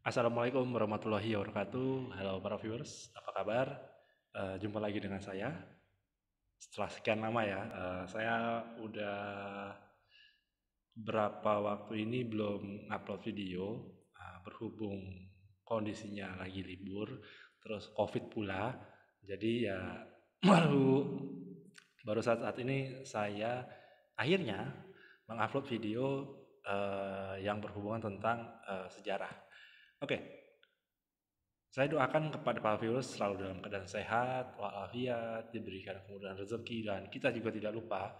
Assalamualaikum warahmatullahi wabarakatuh. Halo para viewers, apa kabar? Uh, jumpa lagi dengan saya. Setelah sekian lama ya, uh, saya udah berapa waktu ini belum upload video uh, berhubung kondisinya lagi libur, terus covid pula. Jadi ya baru baru saat saat ini saya akhirnya mengupload video uh, yang berhubungan tentang uh, sejarah Oke. Okay. Saya doakan kepada Pak Virus selalu dalam keadaan sehat, walafiat, diberikan kemudahan rezeki, dan kita juga tidak lupa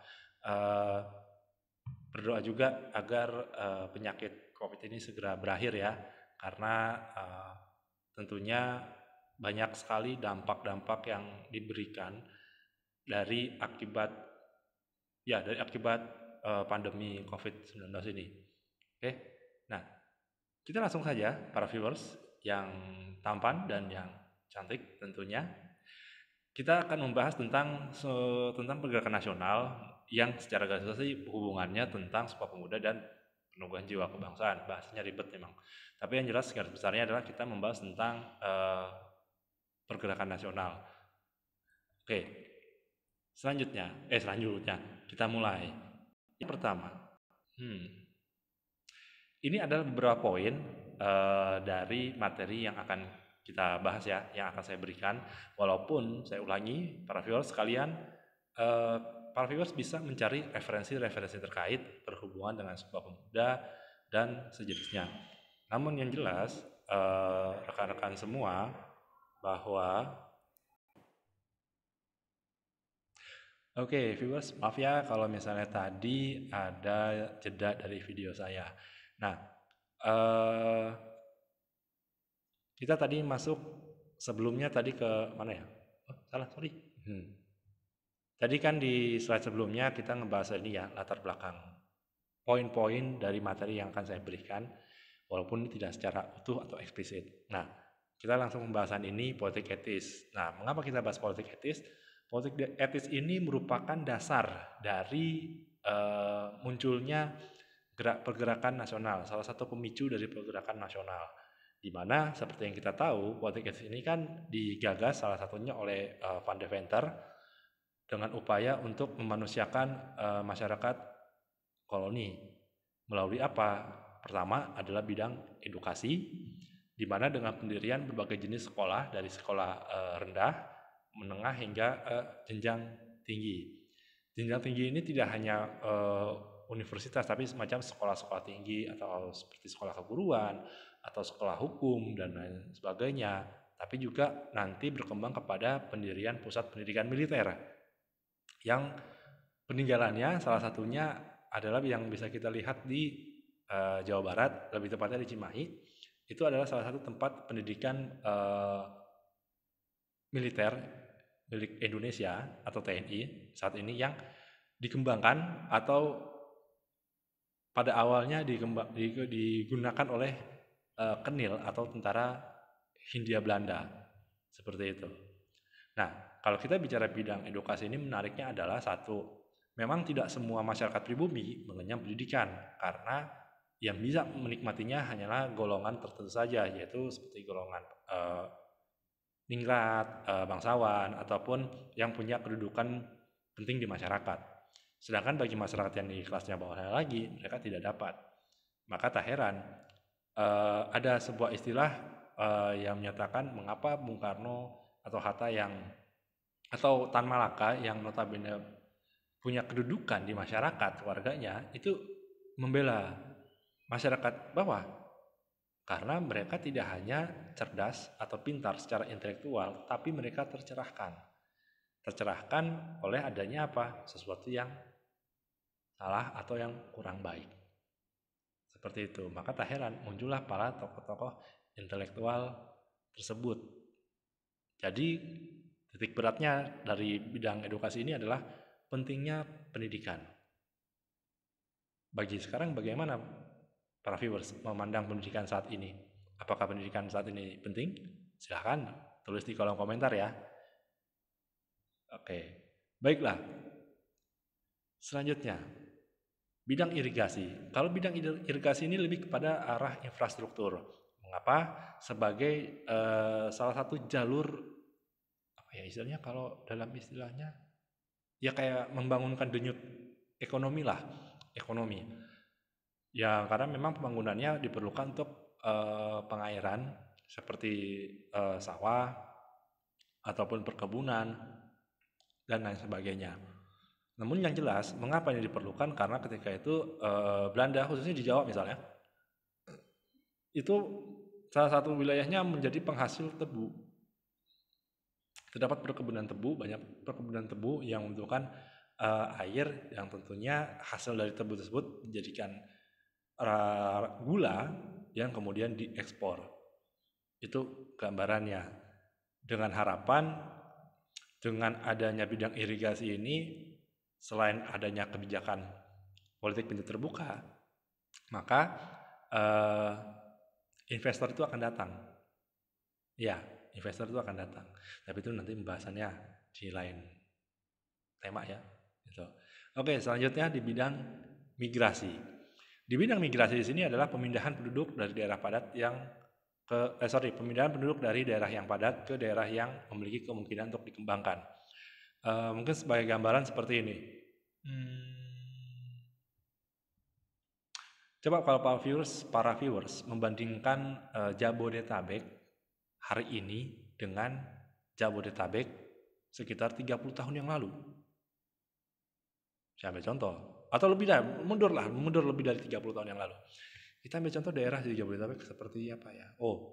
uh, berdoa juga agar uh, penyakit COVID ini segera berakhir ya, karena uh, tentunya banyak sekali dampak-dampak yang diberikan dari akibat ya dari akibat uh, pandemi COVID-19 ini. Oke. Okay? Kita langsung saja para viewers yang tampan dan yang cantik tentunya. Kita akan membahas tentang tentang pergerakan nasional yang secara garis besar sih hubungannya tentang sepak pemuda dan penuguhan jiwa kebangsaan. Bahasanya ribet memang. Tapi yang jelas garis besarnya adalah kita membahas tentang uh, pergerakan nasional. Oke. Selanjutnya, eh selanjutnya kita mulai. Yang pertama, hmm, ini adalah beberapa poin uh, dari materi yang akan kita bahas ya, yang akan saya berikan. Walaupun saya ulangi, para viewers sekalian, uh, para viewers bisa mencari referensi-referensi terkait berhubungan dengan sebuah pemuda dan sejenisnya. Namun yang jelas, eh, rekan-rekan uh, semua, bahwa Oke, okay, viewers, maaf ya kalau misalnya tadi ada jeda dari video saya. Nah, eh, kita tadi masuk sebelumnya tadi ke mana ya? Oh, salah, sorry. Hmm. Tadi kan di slide sebelumnya kita ngebahas ini ya latar belakang poin-poin dari materi yang akan saya berikan, walaupun tidak secara utuh atau eksplisit. Nah, kita langsung pembahasan ini politik etis. Nah, mengapa kita bahas politik etis? Politik etis ini merupakan dasar dari uh, munculnya gerak pergerakan nasional, salah satu pemicu dari pergerakan nasional. Di mana seperti yang kita tahu, Watergate ini kan digagas salah satunya oleh uh, Van Venter dengan upaya untuk memanusiakan uh, masyarakat koloni. Melalui apa? Pertama adalah bidang edukasi, di mana dengan pendirian berbagai jenis sekolah dari sekolah uh, rendah, menengah hingga uh, jenjang tinggi. Jenjang tinggi ini tidak hanya uh, universitas tapi semacam sekolah-sekolah tinggi atau seperti sekolah keguruan atau sekolah hukum dan lain sebagainya tapi juga nanti berkembang kepada pendirian pusat pendidikan militer yang peninggalannya salah satunya adalah yang bisa kita lihat di e, Jawa Barat lebih tepatnya di Cimahi itu adalah salah satu tempat pendidikan e, militer milik Indonesia atau TNI saat ini yang dikembangkan atau pada awalnya digunakan oleh uh, kenil atau tentara Hindia Belanda seperti itu. Nah, kalau kita bicara bidang edukasi ini menariknya adalah satu, memang tidak semua masyarakat pribumi mengenyam pendidikan karena yang bisa menikmatinya hanyalah golongan tertentu saja yaitu seperti golongan uh, ningrat, uh, bangsawan ataupun yang punya kedudukan penting di masyarakat. Sedangkan bagi masyarakat yang di kelasnya bawah lagi, mereka tidak dapat. Maka tak heran, uh, ada sebuah istilah uh, yang menyatakan mengapa Bung Karno atau Hatta yang atau Tan Malaka yang notabene punya kedudukan di masyarakat warganya itu membela masyarakat bawah karena mereka tidak hanya cerdas atau pintar secara intelektual tapi mereka tercerahkan tercerahkan oleh adanya apa? Sesuatu yang salah atau yang kurang baik. Seperti itu. Maka tak heran muncullah para tokoh-tokoh intelektual tersebut. Jadi titik beratnya dari bidang edukasi ini adalah pentingnya pendidikan. Bagi sekarang bagaimana para viewers memandang pendidikan saat ini? Apakah pendidikan saat ini penting? Silahkan tulis di kolom komentar ya. Oke, baiklah. Selanjutnya, bidang irigasi. Kalau bidang irigasi ini lebih kepada arah infrastruktur. Mengapa? Sebagai eh, salah satu jalur apa ya istilahnya kalau dalam istilahnya ya kayak membangunkan denyut ekonomi lah, ekonomi. Ya karena memang pembangunannya diperlukan untuk eh, pengairan seperti eh, sawah ataupun perkebunan dan lain sebagainya. Namun yang jelas, mengapa ini diperlukan? Karena ketika itu e, Belanda, khususnya di Jawa misalnya, itu salah satu wilayahnya menjadi penghasil tebu. Terdapat perkebunan tebu, banyak perkebunan tebu yang membutuhkan e, air yang tentunya hasil dari tebu tersebut menjadikan eh, gula yang kemudian diekspor. Itu gambarannya. Dengan harapan dengan adanya bidang irigasi ini selain adanya kebijakan politik pintu terbuka maka eh, investor itu akan datang ya investor itu akan datang tapi itu nanti pembahasannya di lain tema ya gitu. oke selanjutnya di bidang migrasi di bidang migrasi di sini adalah pemindahan penduduk dari daerah padat yang ke eh, sorry pemindahan penduduk dari daerah yang padat ke daerah yang memiliki kemungkinan untuk dikembangkan. Uh, mungkin sebagai gambaran seperti ini. Hmm. Coba kalau para viewers, para viewers membandingkan uh, Jabodetabek hari ini dengan Jabodetabek sekitar 30 tahun yang lalu. Saya ambil contoh. Atau lebih dari, mundur lah, mundur lebih dari 30 tahun yang lalu. Kita ambil contoh daerah di Jabodetabek seperti apa ya? Oh,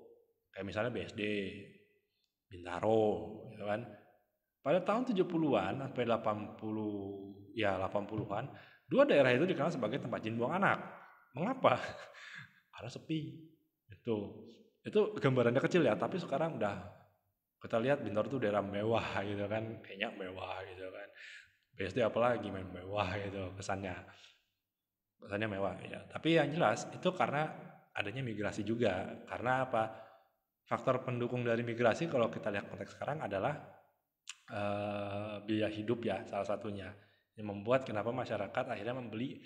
kayak misalnya BSD, Bintaro, gitu kan. Pada tahun 70-an sampai 80 ya 80-an, dua daerah itu dikenal sebagai tempat jin buang anak. Mengapa? Karena sepi. Itu itu gambarannya kecil ya, tapi sekarang udah kita lihat Bintaro tuh daerah mewah gitu kan, kayaknya mewah gitu kan. BSD apalagi main mewah gitu kesannya bahasanya mewah ya. Tapi yang jelas itu karena adanya migrasi juga. Karena apa? Faktor pendukung dari migrasi kalau kita lihat konteks sekarang adalah uh, biaya hidup ya salah satunya yang membuat kenapa masyarakat akhirnya membeli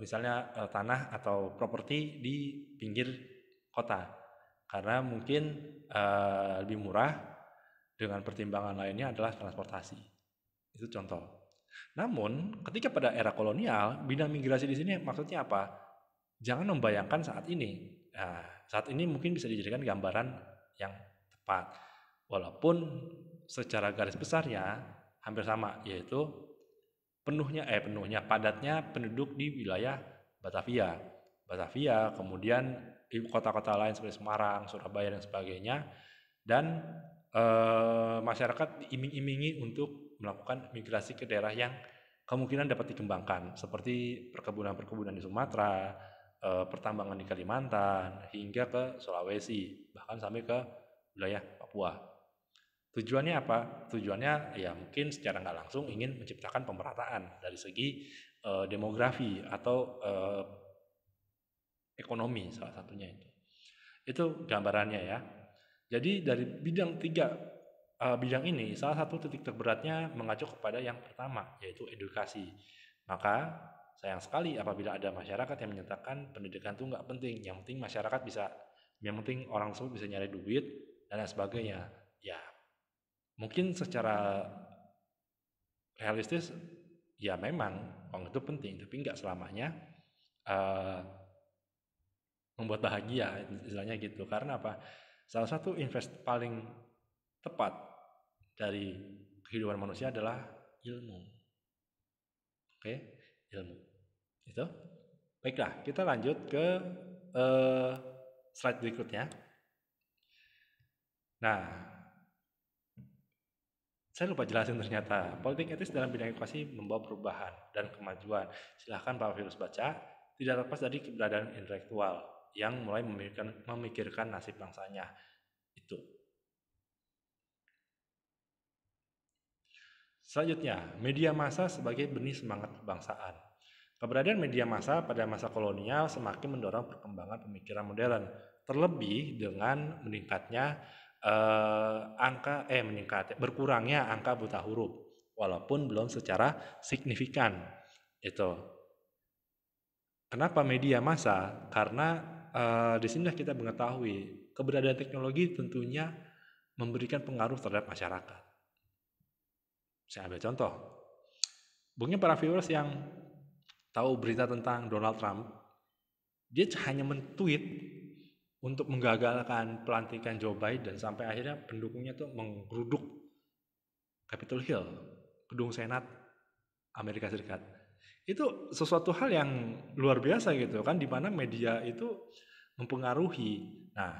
misalnya uh, tanah atau properti di pinggir kota karena mungkin uh, lebih murah dengan pertimbangan lainnya adalah transportasi itu contoh namun, ketika pada era kolonial, bina migrasi di sini maksudnya apa? Jangan membayangkan saat ini. Nah, saat ini mungkin bisa dijadikan gambaran yang tepat. Walaupun secara garis besar ya hampir sama, yaitu penuhnya eh penuhnya padatnya penduduk di wilayah Batavia. Batavia, kemudian kota-kota lain seperti Semarang, Surabaya dan sebagainya dan Eh, masyarakat iming-imingi untuk melakukan migrasi ke daerah yang kemungkinan dapat dikembangkan seperti perkebunan-perkebunan di Sumatera, e, pertambangan di Kalimantan, hingga ke Sulawesi, bahkan sampai ke wilayah Papua. Tujuannya apa? Tujuannya ya mungkin secara nggak langsung ingin menciptakan pemerataan dari segi e, demografi atau e, ekonomi salah satunya itu. Itu gambarannya ya. Jadi dari bidang tiga uh, bidang ini salah satu titik terberatnya mengacu kepada yang pertama yaitu edukasi. Maka sayang sekali apabila ada masyarakat yang menyatakan pendidikan itu nggak penting, yang penting masyarakat bisa, yang penting orang tersebut bisa nyari duit dan lain sebagainya. Ya mungkin secara realistis ya memang uang itu penting, tapi nggak selamanya. Uh, membuat bahagia istilahnya gitu karena apa Salah satu invest paling tepat dari kehidupan manusia adalah ilmu. Oke, ilmu. Itu. Baiklah, kita lanjut ke uh, slide berikutnya. Nah, saya lupa jelasin ternyata politik etis dalam bidang edukasi membawa perubahan dan kemajuan. Silahkan Pak Virus baca. Tidak lepas dari keberadaan intelektual, yang mulai memikirkan, memikirkan nasib bangsanya. Itu. Selanjutnya, media massa sebagai benih semangat kebangsaan. Keberadaan media massa pada masa kolonial semakin mendorong perkembangan pemikiran modern, terlebih dengan meningkatnya eh, angka eh meningkat berkurangnya angka buta huruf, walaupun belum secara signifikan. Itu. Kenapa media massa? Karena uh, di sini kita mengetahui keberadaan teknologi tentunya memberikan pengaruh terhadap masyarakat. Saya ambil contoh. Mungkin para viewers yang tahu berita tentang Donald Trump, dia hanya men-tweet untuk menggagalkan pelantikan Joe Biden sampai akhirnya pendukungnya tuh menggeruduk Capitol Hill, gedung Senat Amerika Serikat itu sesuatu hal yang luar biasa gitu kan di mana media itu mempengaruhi. Nah,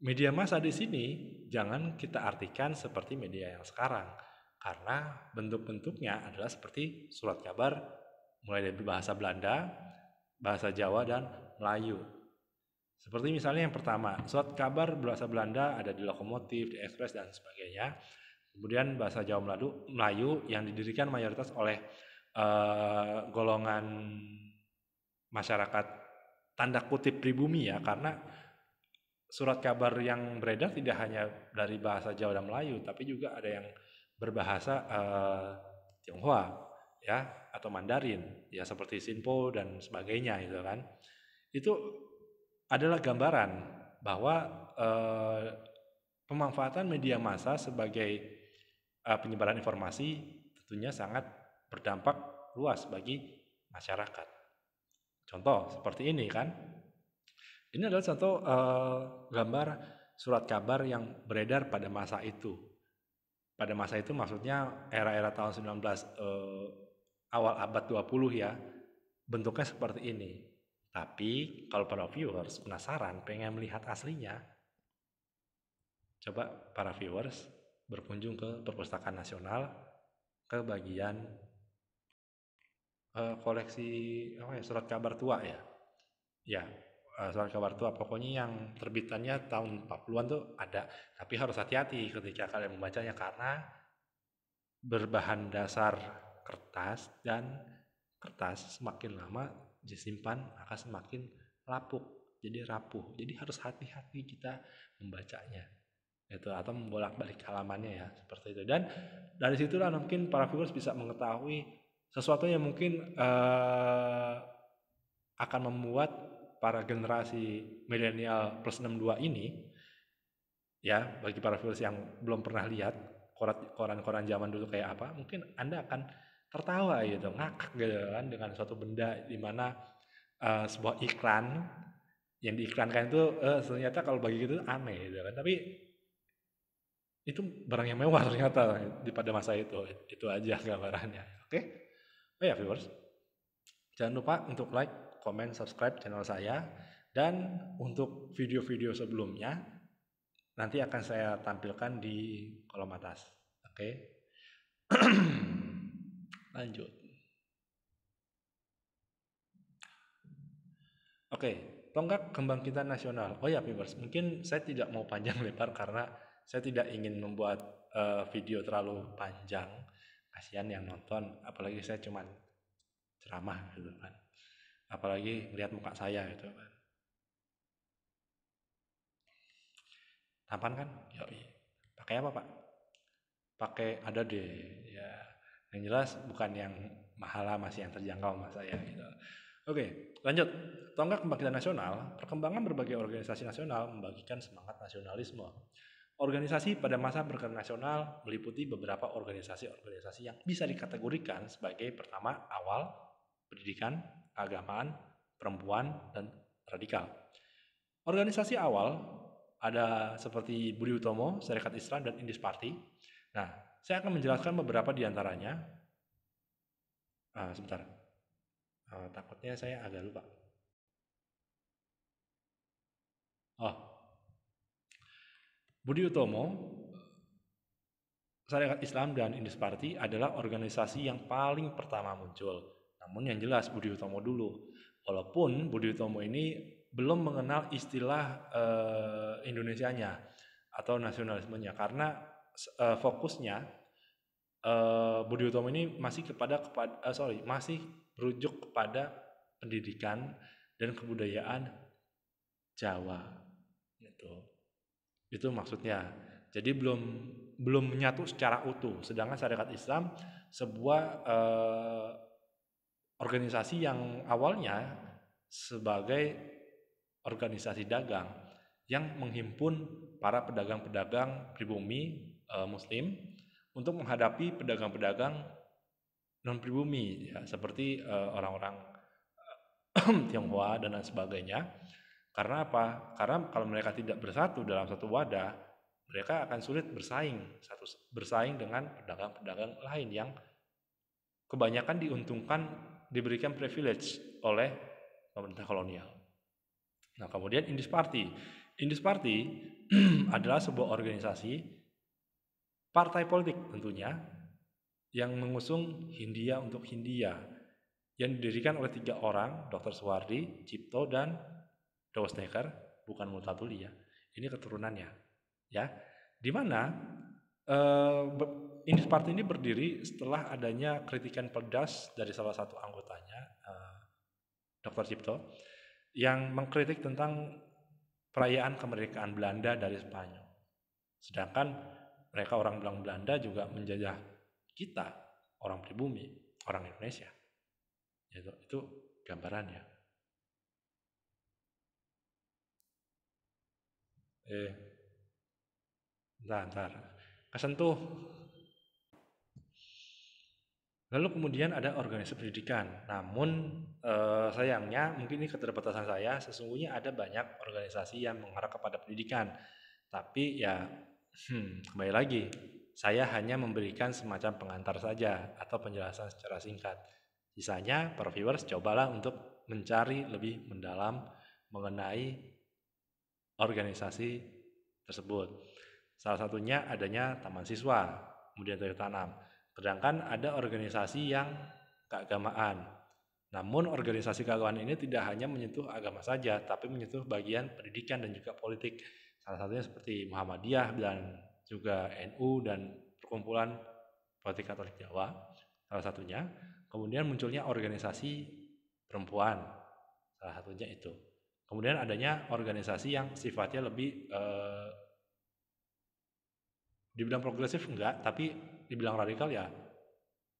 media massa di sini jangan kita artikan seperti media yang sekarang karena bentuk-bentuknya adalah seperti surat kabar mulai dari bahasa Belanda, bahasa Jawa dan Melayu. Seperti misalnya yang pertama, surat kabar bahasa Belanda ada di lokomotif, di ekspres dan sebagainya. Kemudian bahasa Jawa Melayu, Melayu yang didirikan mayoritas oleh uh, golongan masyarakat tanda kutip pribumi ya karena surat kabar yang beredar tidak hanya dari bahasa Jawa dan Melayu tapi juga ada yang berbahasa uh, Tionghoa ya atau Mandarin ya seperti Sinpo dan sebagainya gitu kan itu adalah gambaran bahwa uh, pemanfaatan media massa sebagai uh, penyebaran informasi tentunya sangat berdampak luas bagi masyarakat. Contoh seperti ini kan. Ini adalah contoh uh, gambar surat kabar yang beredar pada masa itu. Pada masa itu maksudnya era-era tahun 19 uh, eh, awal abad 20 ya. Bentuknya seperti ini. Tapi kalau para viewers penasaran pengen melihat aslinya, coba para viewers berkunjung ke Perpustakaan Nasional ke bagian uh, koleksi apa ya surat kabar tua ya ya uh, surat kabar tua pokoknya yang terbitannya tahun 40-an tuh ada tapi harus hati-hati ketika kalian membacanya karena berbahan dasar kertas dan kertas semakin lama disimpan akan semakin lapuk jadi rapuh jadi harus hati-hati kita membacanya itu atau membolak-balik halamannya ya seperti itu dan dari situlah mungkin para viewers bisa mengetahui sesuatu yang mungkin uh, akan membuat para generasi milenial plus 62 ini ya bagi para viewers yang belum pernah lihat koran-koran zaman dulu kayak apa mungkin anda akan tertawa gitu ngakak gitu kan dengan suatu benda di mana uh, sebuah iklan yang diiklankan itu uh, ternyata kalau bagi gitu aneh gitu kan tapi itu barang yang mewah ternyata di pada masa itu itu aja gambarannya oke okay? Oh ya viewers, jangan lupa untuk like, comment, subscribe channel saya dan untuk video-video sebelumnya nanti akan saya tampilkan di kolom atas. Oke. Okay? Lanjut. Oke, okay, tonggak kebangkitan nasional. Oh ya viewers, mungkin saya tidak mau panjang lebar karena saya tidak ingin membuat uh, video terlalu panjang kasihan yang nonton apalagi saya cuman ceramah gitu kan apalagi melihat muka saya gitu kan tampan kan yoi pakai apa pak pakai ada deh ya yang jelas bukan yang mahal lah masih yang terjangkau mas saya gitu Oke, lanjut. Tonggak Kebangkitan Nasional, perkembangan berbagai organisasi nasional membagikan semangat nasionalisme. Organisasi pada masa pergerakan nasional meliputi beberapa organisasi-organisasi yang bisa dikategorikan sebagai pertama awal, pendidikan, keagamaan, perempuan, dan radikal. Organisasi awal ada seperti Budi Utomo, Serikat Islam, dan Indis Party. Nah, saya akan menjelaskan beberapa di antaranya. Ah, sebentar, ah, takutnya saya agak lupa. Oh, Budi Utomo, masyarakat Islam dan Indus Party adalah organisasi yang paling pertama muncul. Namun yang jelas Budi Utomo dulu. Walaupun Budi Utomo ini belum mengenal istilah indonesia eh, Indonesianya atau nasionalismenya karena eh, fokusnya eh, Budi Utomo ini masih kepada kepada sorry masih berujuk kepada pendidikan dan kebudayaan Jawa gitu. Itu maksudnya. Jadi belum belum menyatu secara utuh. Sedangkan syariat Islam sebuah eh, organisasi yang awalnya sebagai organisasi dagang yang menghimpun para pedagang-pedagang pribumi eh, muslim untuk menghadapi pedagang-pedagang non pribumi ya seperti eh, orang-orang eh, Tionghoa dan lain sebagainya karena apa? Karena kalau mereka tidak bersatu dalam satu wadah, mereka akan sulit bersaing satu bersaing dengan pedagang-pedagang lain yang kebanyakan diuntungkan diberikan privilege oleh pemerintah kolonial. Nah, kemudian Indus Party. Indus Party adalah sebuah organisasi partai politik tentunya yang mengusung Hindia untuk Hindia yang didirikan oleh tiga orang, Dr. Suwardi, Cipto, dan Dosteker, bukan Multatuli ya. Ini keturunannya. Ya. Di mana eh, ini partai ini berdiri setelah adanya kritikan pedas dari salah satu anggotanya uh, eh, Dr. Cipto yang mengkritik tentang perayaan kemerdekaan Belanda dari Spanyol. Sedangkan mereka orang bilang Belanda juga menjajah kita, orang pribumi, orang Indonesia. Itu, itu gambarannya. Eh, ntar, Kesentuh. Lalu kemudian ada organisasi pendidikan. Namun eh, sayangnya mungkin ini keterbatasan saya, sesungguhnya ada banyak organisasi yang mengarah kepada pendidikan. Tapi ya hmm, kembali lagi, saya hanya memberikan semacam pengantar saja atau penjelasan secara singkat. Sisanya para viewers cobalah untuk mencari lebih mendalam mengenai organisasi tersebut. Salah satunya adanya taman siswa, kemudian terus tanam. Sedangkan ada organisasi yang keagamaan. Namun organisasi keagamaan ini tidak hanya menyentuh agama saja, tapi menyentuh bagian pendidikan dan juga politik. Salah satunya seperti Muhammadiyah dan juga NU dan perkumpulan politik Katolik Jawa, salah satunya. Kemudian munculnya organisasi perempuan, salah satunya itu. Kemudian adanya organisasi yang sifatnya lebih eh, dibilang progresif enggak, tapi dibilang radikal ya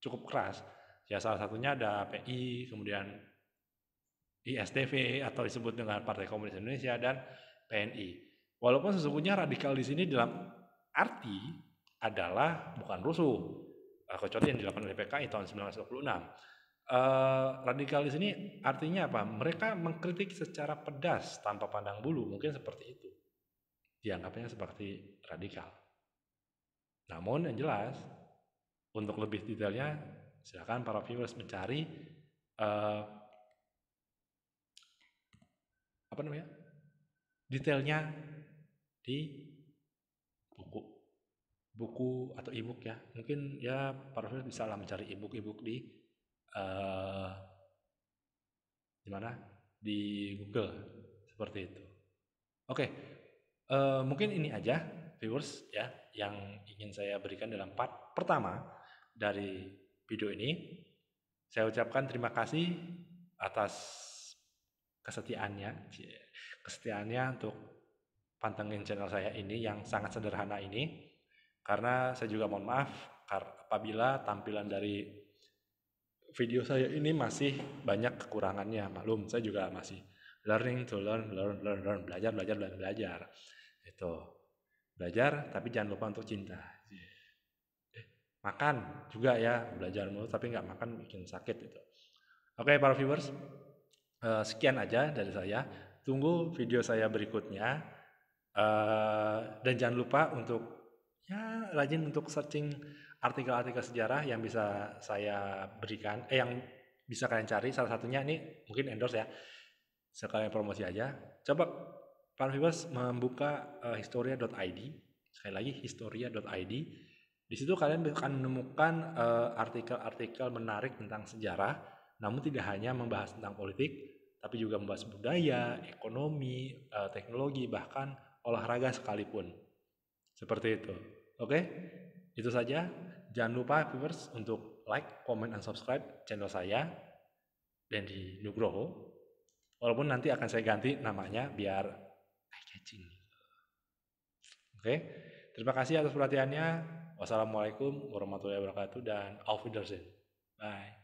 cukup keras. Ya salah satunya ada PI, kemudian ISTV atau disebut dengan Partai Komunis Indonesia dan PNI. Walaupun sesungguhnya radikal di sini dalam arti adalah bukan rusuh, nah, kecuali yang dilakukan oleh PKI tahun 1926 radikal eh, radikalis ini artinya apa? Mereka mengkritik secara pedas tanpa pandang bulu, mungkin seperti itu. Dianggapnya seperti radikal. Namun yang jelas, untuk lebih detailnya, silakan para viewers mencari uh, apa namanya detailnya di buku buku atau ebook ya mungkin ya para viewers bisa lah mencari ebook-ebook di uh, eh, di mana di Google seperti itu. Oke, okay. uh, eh, mungkin ini aja viewers ya yang ingin saya berikan dalam part pertama dari video ini. Saya ucapkan terima kasih atas kesetiaannya, kesetiaannya untuk pantengin channel saya ini yang sangat sederhana ini. Karena saya juga mohon maaf apabila tampilan dari video saya ini masih banyak kekurangannya maklum saya juga masih learning to learn learn learn learn belajar belajar belajar belajar itu belajar tapi jangan lupa untuk cinta eh, makan juga ya belajar mulu tapi nggak makan bikin sakit itu oke okay, para viewers eh, sekian aja dari saya tunggu video saya berikutnya eh, dan jangan lupa untuk ya rajin untuk searching artikel-artikel sejarah yang bisa saya berikan, eh yang bisa kalian cari salah satunya ini mungkin endorse ya sekalian promosi aja coba para viewers membuka uh, eh, historia.id sekali lagi historia.id di situ kalian akan menemukan artikel eh, artikel-artikel menarik tentang sejarah namun tidak hanya membahas tentang politik tapi juga membahas budaya ekonomi uh, teknologi bahkan olahraga sekalipun seperti itu oke okay? itu saja jangan lupa viewers untuk like, comment, dan subscribe channel saya Dendi Nugroho. Walaupun nanti akan saya ganti namanya biar eye catching. Oke, terima kasih atas perhatiannya. Wassalamualaikum warahmatullahi wabarakatuh dan auf Wiedersehen. Bye.